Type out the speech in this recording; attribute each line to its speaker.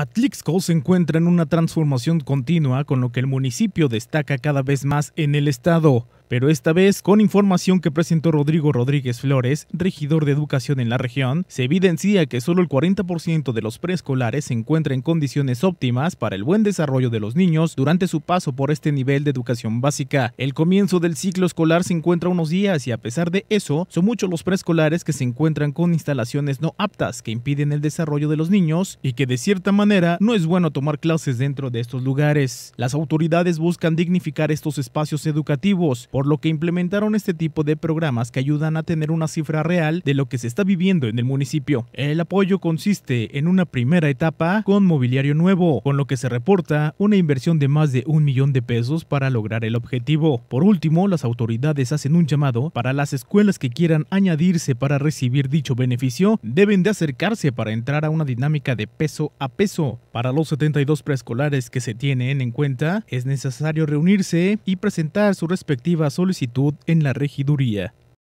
Speaker 1: Atlixco se encuentra en una transformación continua, con lo que el municipio destaca cada vez más en el estado pero esta vez con información que presentó Rodrigo Rodríguez Flores, regidor de educación en la región, se evidencia que solo el 40% de los preescolares se encuentra en condiciones óptimas para el buen desarrollo de los niños durante su paso por este nivel de educación básica. El comienzo del ciclo escolar se encuentra unos días y a pesar de eso, son muchos los preescolares que se encuentran con instalaciones no aptas que impiden el desarrollo de los niños y que de cierta manera no es bueno tomar clases dentro de estos lugares. Las autoridades buscan dignificar estos espacios educativos, por lo que implementaron este tipo de programas que ayudan a tener una cifra real de lo que se está viviendo en el municipio. El apoyo consiste en una primera etapa con mobiliario nuevo, con lo que se reporta una inversión de más de un millón de pesos para lograr el objetivo. Por último, las autoridades hacen un llamado para las escuelas que quieran añadirse para recibir dicho beneficio, deben de acercarse para entrar a una dinámica de peso a peso. Para los 72 preescolares que se tienen en cuenta, es necesario reunirse y presentar sus respectivas solicitud en la regiduría.